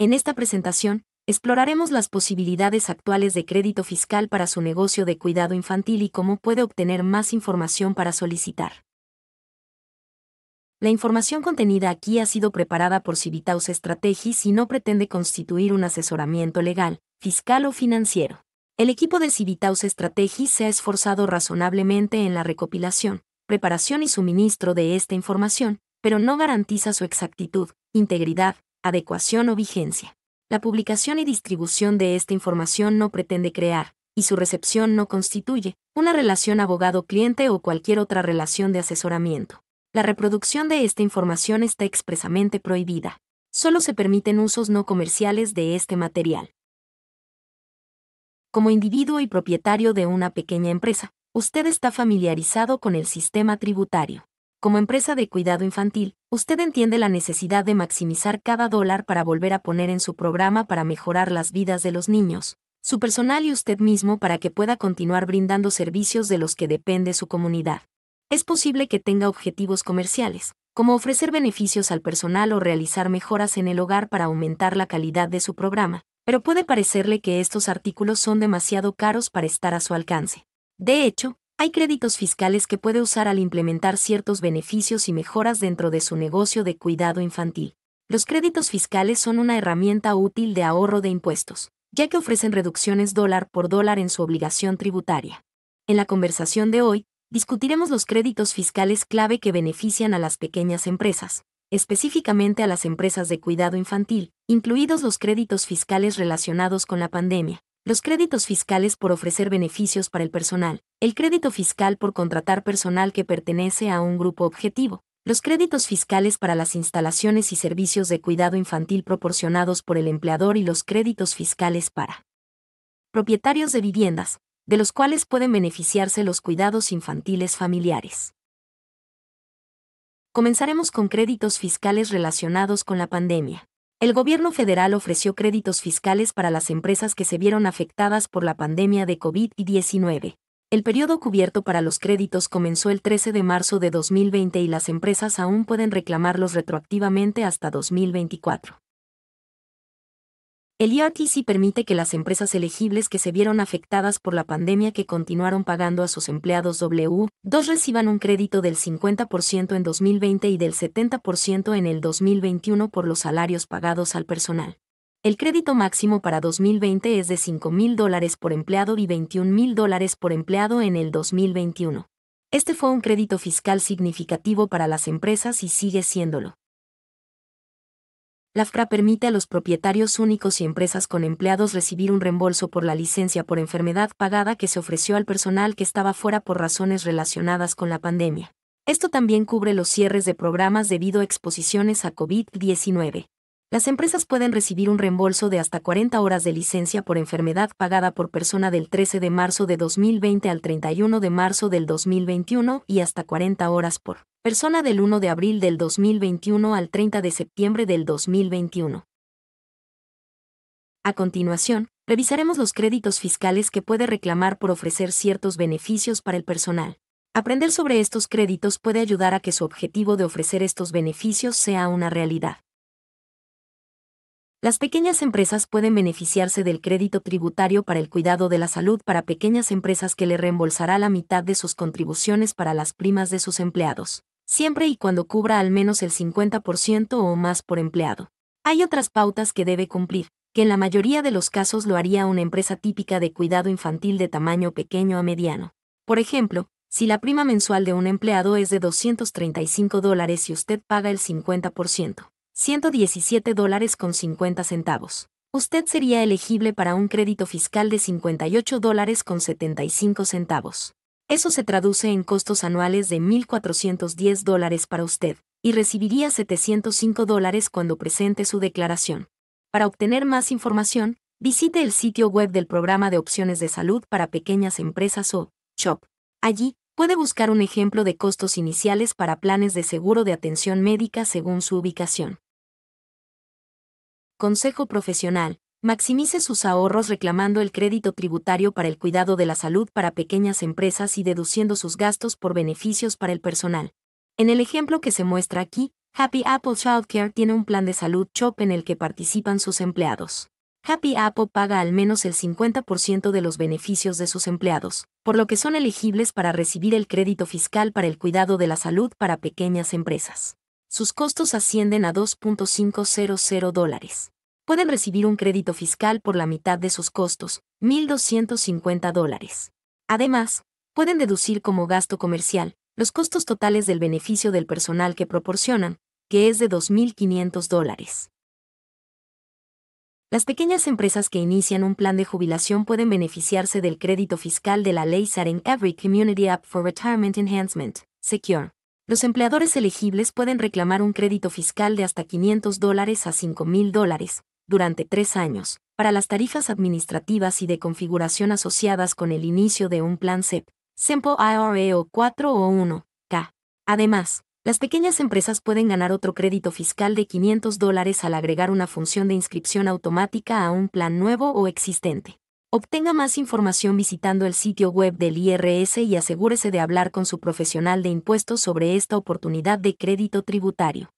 En esta presentación, exploraremos las posibilidades actuales de crédito fiscal para su negocio de cuidado infantil y cómo puede obtener más información para solicitar. La información contenida aquí ha sido preparada por Civitaus Strategies y no pretende constituir un asesoramiento legal, fiscal o financiero. El equipo de Civitaus Strategies se ha esforzado razonablemente en la recopilación, preparación y suministro de esta información, pero no garantiza su exactitud, integridad, adecuación o vigencia. La publicación y distribución de esta información no pretende crear, y su recepción no constituye, una relación abogado-cliente o cualquier otra relación de asesoramiento. La reproducción de esta información está expresamente prohibida. Solo se permiten usos no comerciales de este material. Como individuo y propietario de una pequeña empresa, usted está familiarizado con el sistema tributario. Como empresa de cuidado infantil, usted entiende la necesidad de maximizar cada dólar para volver a poner en su programa para mejorar las vidas de los niños, su personal y usted mismo para que pueda continuar brindando servicios de los que depende su comunidad. Es posible que tenga objetivos comerciales, como ofrecer beneficios al personal o realizar mejoras en el hogar para aumentar la calidad de su programa, pero puede parecerle que estos artículos son demasiado caros para estar a su alcance. De hecho, hay créditos fiscales que puede usar al implementar ciertos beneficios y mejoras dentro de su negocio de cuidado infantil. Los créditos fiscales son una herramienta útil de ahorro de impuestos, ya que ofrecen reducciones dólar por dólar en su obligación tributaria. En la conversación de hoy, discutiremos los créditos fiscales clave que benefician a las pequeñas empresas, específicamente a las empresas de cuidado infantil, incluidos los créditos fiscales relacionados con la pandemia, los créditos fiscales por ofrecer beneficios para el personal, el crédito fiscal por contratar personal que pertenece a un grupo objetivo, los créditos fiscales para las instalaciones y servicios de cuidado infantil proporcionados por el empleador y los créditos fiscales para propietarios de viviendas, de los cuales pueden beneficiarse los cuidados infantiles familiares. Comenzaremos con créditos fiscales relacionados con la pandemia. El gobierno federal ofreció créditos fiscales para las empresas que se vieron afectadas por la pandemia de COVID-19. El periodo cubierto para los créditos comenzó el 13 de marzo de 2020 y las empresas aún pueden reclamarlos retroactivamente hasta 2024. El IRTC e permite que las empresas elegibles que se vieron afectadas por la pandemia que continuaron pagando a sus empleados W2 reciban un crédito del 50% en 2020 y del 70% en el 2021 por los salarios pagados al personal. El crédito máximo para 2020 es de $5,000 dólares por empleado y $21,000 dólares por empleado en el 2021. Este fue un crédito fiscal significativo para las empresas y sigue siéndolo la FRA permite a los propietarios únicos y empresas con empleados recibir un reembolso por la licencia por enfermedad pagada que se ofreció al personal que estaba fuera por razones relacionadas con la pandemia. Esto también cubre los cierres de programas debido a exposiciones a COVID-19 las empresas pueden recibir un reembolso de hasta 40 horas de licencia por enfermedad pagada por persona del 13 de marzo de 2020 al 31 de marzo del 2021 y hasta 40 horas por persona del 1 de abril del 2021 al 30 de septiembre del 2021. A continuación, revisaremos los créditos fiscales que puede reclamar por ofrecer ciertos beneficios para el personal. Aprender sobre estos créditos puede ayudar a que su objetivo de ofrecer estos beneficios sea una realidad. Las pequeñas empresas pueden beneficiarse del crédito tributario para el cuidado de la salud para pequeñas empresas que le reembolsará la mitad de sus contribuciones para las primas de sus empleados, siempre y cuando cubra al menos el 50% o más por empleado. Hay otras pautas que debe cumplir, que en la mayoría de los casos lo haría una empresa típica de cuidado infantil de tamaño pequeño a mediano. Por ejemplo, si la prima mensual de un empleado es de 235 dólares y usted paga el 50%. $117.50. dólares con centavos. Usted sería elegible para un crédito fiscal de 58 centavos. Eso se traduce en costos anuales de 1.410 para usted, y recibiría 705 cuando presente su declaración. Para obtener más información, visite el sitio web del programa de opciones de salud para pequeñas empresas o SHOP. Allí, puede buscar un ejemplo de costos iniciales para planes de seguro de atención médica según su ubicación. Consejo Profesional. Maximice sus ahorros reclamando el crédito tributario para el cuidado de la salud para pequeñas empresas y deduciendo sus gastos por beneficios para el personal. En el ejemplo que se muestra aquí, Happy Apple Childcare tiene un plan de salud CHOP en el que participan sus empleados. Happy Apple paga al menos el 50% de los beneficios de sus empleados, por lo que son elegibles para recibir el crédito fiscal para el cuidado de la salud para pequeñas empresas sus costos ascienden a 2.500 dólares. Pueden recibir un crédito fiscal por la mitad de sus costos, 1.250 dólares. Además, pueden deducir como gasto comercial los costos totales del beneficio del personal que proporcionan, que es de 2.500 dólares. Las pequeñas empresas que inician un plan de jubilación pueden beneficiarse del crédito fiscal de la ley Setting Every Community Up for Retirement Enhancement, Secure los empleadores elegibles pueden reclamar un crédito fiscal de hasta 500 a 5.000 durante tres años, para las tarifas administrativas y de configuración asociadas con el inicio de un plan SEP, SEMPO IRA o 4 e o 1, K. Además, las pequeñas empresas pueden ganar otro crédito fiscal de 500 al agregar una función de inscripción automática a un plan nuevo o existente. Obtenga más información visitando el sitio web del IRS y asegúrese de hablar con su profesional de impuestos sobre esta oportunidad de crédito tributario.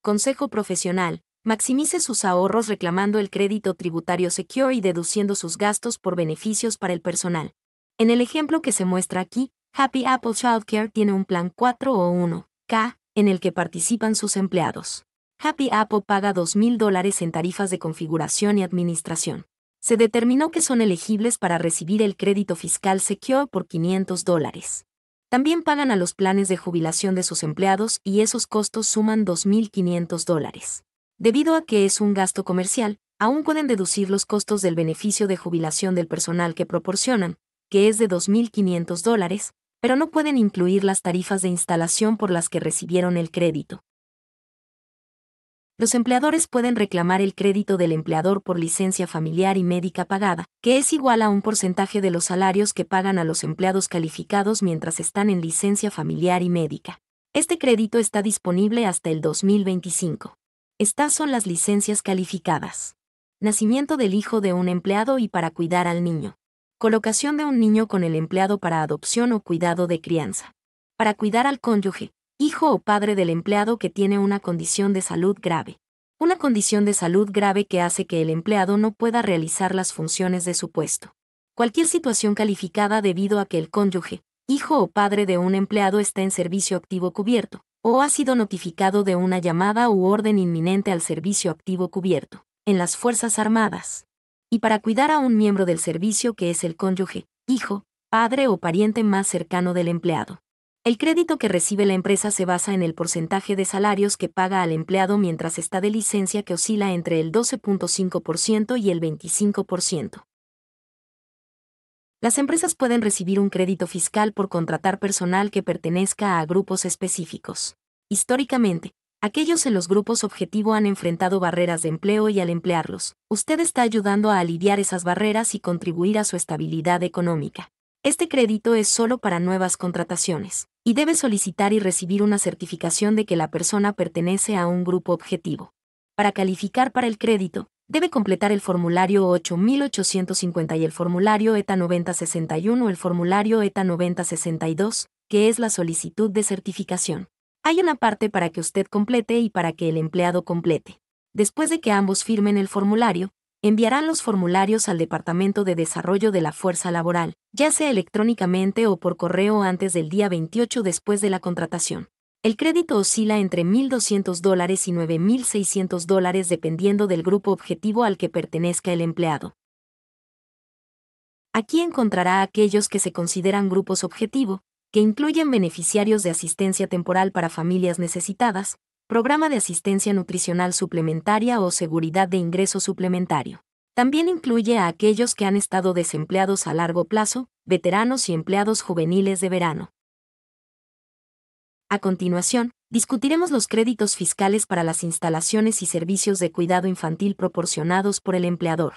Consejo profesional. Maximice sus ahorros reclamando el crédito tributario Secure y deduciendo sus gastos por beneficios para el personal. En el ejemplo que se muestra aquí, Happy Apple Childcare tiene un plan 4 o 1K en el que participan sus empleados. Happy Apple paga $2,000 en tarifas de configuración y administración se determinó que son elegibles para recibir el crédito fiscal Secure por 500 dólares. También pagan a los planes de jubilación de sus empleados y esos costos suman 2.500 dólares. Debido a que es un gasto comercial, aún pueden deducir los costos del beneficio de jubilación del personal que proporcionan, que es de 2.500 dólares, pero no pueden incluir las tarifas de instalación por las que recibieron el crédito los empleadores pueden reclamar el crédito del empleador por licencia familiar y médica pagada, que es igual a un porcentaje de los salarios que pagan a los empleados calificados mientras están en licencia familiar y médica. Este crédito está disponible hasta el 2025. Estas son las licencias calificadas. Nacimiento del hijo de un empleado y para cuidar al niño. Colocación de un niño con el empleado para adopción o cuidado de crianza. Para cuidar al cónyuge, hijo o padre del empleado que tiene una condición de salud grave. Una condición de salud grave que hace que el empleado no pueda realizar las funciones de su puesto. Cualquier situación calificada debido a que el cónyuge, hijo o padre de un empleado está en servicio activo cubierto, o ha sido notificado de una llamada u orden inminente al servicio activo cubierto, en las Fuerzas Armadas. Y para cuidar a un miembro del servicio que es el cónyuge, hijo, padre o pariente más cercano del empleado. El crédito que recibe la empresa se basa en el porcentaje de salarios que paga al empleado mientras está de licencia que oscila entre el 12.5% y el 25%. Las empresas pueden recibir un crédito fiscal por contratar personal que pertenezca a grupos específicos. Históricamente, aquellos en los grupos objetivo han enfrentado barreras de empleo y al emplearlos, usted está ayudando a aliviar esas barreras y contribuir a su estabilidad económica. Este crédito es solo para nuevas contrataciones y debe solicitar y recibir una certificación de que la persona pertenece a un grupo objetivo. Para calificar para el crédito, debe completar el formulario 8850 y el formulario ETA 9061 o el formulario ETA 9062, que es la solicitud de certificación. Hay una parte para que usted complete y para que el empleado complete. Después de que ambos firmen el formulario, enviarán los formularios al Departamento de Desarrollo de la Fuerza Laboral, ya sea electrónicamente o por correo antes del día 28 después de la contratación. El crédito oscila entre 1.200 y 9.600 dependiendo del grupo objetivo al que pertenezca el empleado. Aquí encontrará aquellos que se consideran grupos objetivo, que incluyen beneficiarios de asistencia temporal para familias necesitadas, programa de asistencia nutricional suplementaria o seguridad de ingreso suplementario. También incluye a aquellos que han estado desempleados a largo plazo, veteranos y empleados juveniles de verano. A continuación, discutiremos los créditos fiscales para las instalaciones y servicios de cuidado infantil proporcionados por el empleador.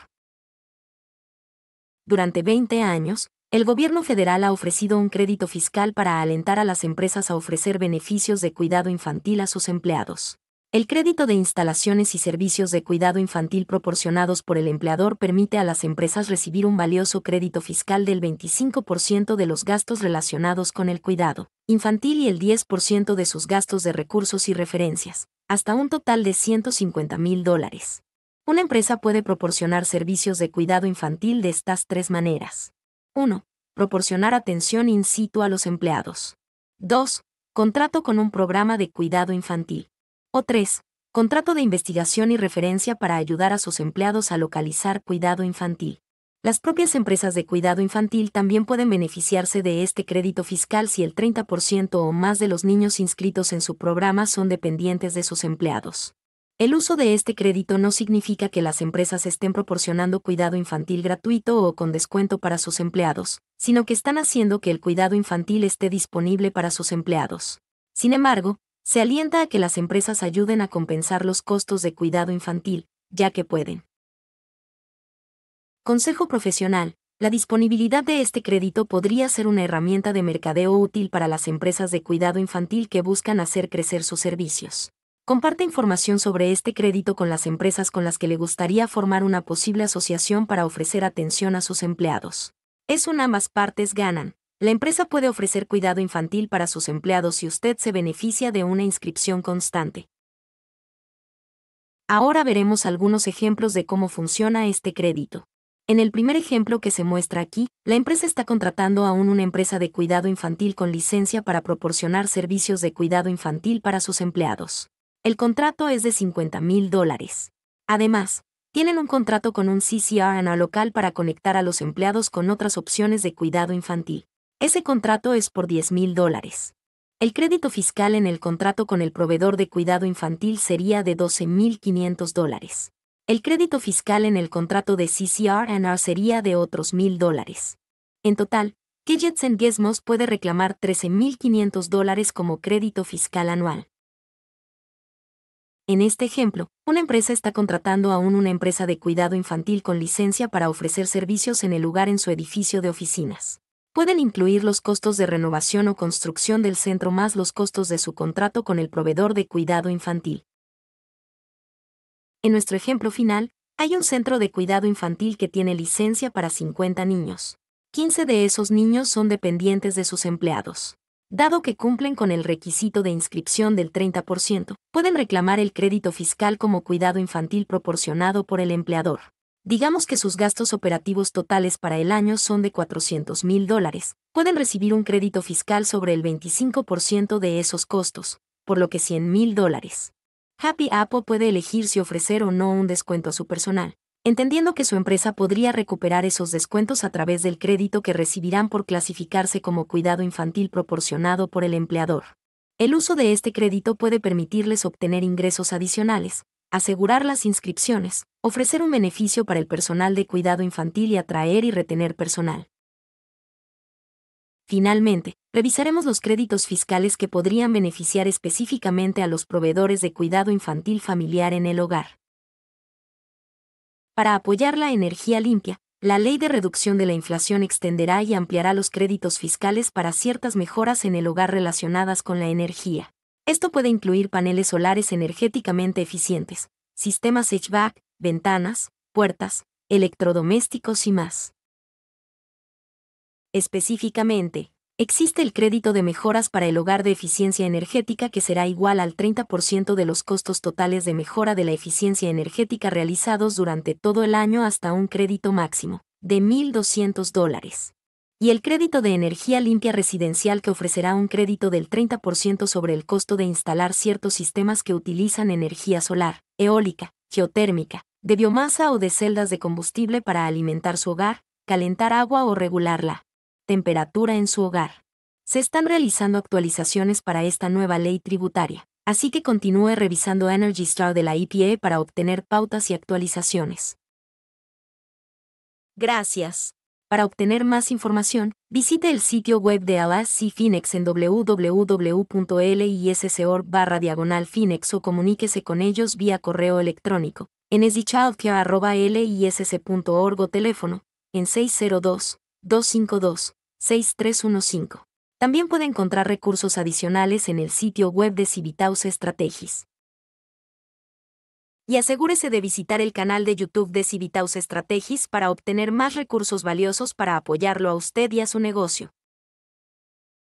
Durante 20 años, el gobierno federal ha ofrecido un crédito fiscal para alentar a las empresas a ofrecer beneficios de cuidado infantil a sus empleados. El crédito de instalaciones y servicios de cuidado infantil proporcionados por el empleador permite a las empresas recibir un valioso crédito fiscal del 25% de los gastos relacionados con el cuidado infantil y el 10% de sus gastos de recursos y referencias, hasta un total de 150 mil dólares. Una empresa puede proporcionar servicios de cuidado infantil de estas tres maneras. 1. Proporcionar atención in situ a los empleados. 2. Contrato con un programa de cuidado infantil. O 3. Contrato de investigación y referencia para ayudar a sus empleados a localizar cuidado infantil. Las propias empresas de cuidado infantil también pueden beneficiarse de este crédito fiscal si el 30% o más de los niños inscritos en su programa son dependientes de sus empleados. El uso de este crédito no significa que las empresas estén proporcionando cuidado infantil gratuito o con descuento para sus empleados, sino que están haciendo que el cuidado infantil esté disponible para sus empleados. Sin embargo, se alienta a que las empresas ayuden a compensar los costos de cuidado infantil, ya que pueden. Consejo profesional. La disponibilidad de este crédito podría ser una herramienta de mercadeo útil para las empresas de cuidado infantil que buscan hacer crecer sus servicios. Comparte información sobre este crédito con las empresas con las que le gustaría formar una posible asociación para ofrecer atención a sus empleados. Es una ambas partes ganan. La empresa puede ofrecer cuidado infantil para sus empleados si usted se beneficia de una inscripción constante. Ahora veremos algunos ejemplos de cómo funciona este crédito. En el primer ejemplo que se muestra aquí, la empresa está contratando aún una empresa de cuidado infantil con licencia para proporcionar servicios de cuidado infantil para sus empleados. El contrato es de 50 mil dólares. Además, tienen un contrato con un CCR local para conectar a los empleados con otras opciones de cuidado infantil. Ese contrato es por 10 mil dólares. El crédito fiscal en el contrato con el proveedor de cuidado infantil sería de 12.500 dólares. El crédito fiscal en el contrato de CCR&R sería de otros 1.000 dólares. En total, and Gizmos puede reclamar 13.500 dólares como crédito fiscal anual. En este ejemplo, una empresa está contratando aún una empresa de cuidado infantil con licencia para ofrecer servicios en el lugar en su edificio de oficinas. Pueden incluir los costos de renovación o construcción del centro más los costos de su contrato con el proveedor de cuidado infantil. En nuestro ejemplo final, hay un centro de cuidado infantil que tiene licencia para 50 niños. 15 de esos niños son dependientes de sus empleados dado que cumplen con el requisito de inscripción del 30%, pueden reclamar el crédito fiscal como cuidado infantil proporcionado por el empleador. Digamos que sus gastos operativos totales para el año son de $400,000. mil dólares. Pueden recibir un crédito fiscal sobre el 25% de esos costos, por lo que 100 mil dólares. Happy Apple puede elegir si ofrecer o no un descuento a su personal, entendiendo que su empresa podría recuperar esos descuentos a través del crédito que recibirán por clasificarse como cuidado infantil proporcionado por el empleador. El uso de este crédito puede permitirles obtener ingresos adicionales, asegurar las inscripciones, ofrecer un beneficio para el personal de cuidado infantil y atraer y retener personal. Finalmente, revisaremos los créditos fiscales que podrían beneficiar específicamente a los proveedores de cuidado infantil familiar en el hogar. Para apoyar la energía limpia, la ley de reducción de la inflación extenderá y ampliará los créditos fiscales para ciertas mejoras en el hogar relacionadas con la energía. Esto puede incluir paneles solares energéticamente eficientes, sistemas HVAC, ventanas, puertas, electrodomésticos y más. Específicamente, Existe el crédito de mejoras para el hogar de eficiencia energética que será igual al 30% de los costos totales de mejora de la eficiencia energética realizados durante todo el año hasta un crédito máximo de 1.200 dólares. Y el crédito de energía limpia residencial que ofrecerá un crédito del 30% sobre el costo de instalar ciertos sistemas que utilizan energía solar, eólica, geotérmica, de biomasa o de celdas de combustible para alimentar su hogar, calentar agua o regularla temperatura en su hogar. Se están realizando actualizaciones para esta nueva ley tributaria, así que continúe revisando Energy Star de la IPA e para obtener pautas y actualizaciones. Gracias. Para obtener más información, visite el sitio web de Alas y Finex en www.liscor barra diagonal Finex o comuníquese con ellos vía correo electrónico en o teléfono en 602 252-6315. También puede encontrar recursos adicionales en el sitio web de Civitaus Strategies. Y asegúrese de visitar el canal de YouTube de Civitaus Strategies para obtener más recursos valiosos para apoyarlo a usted y a su negocio.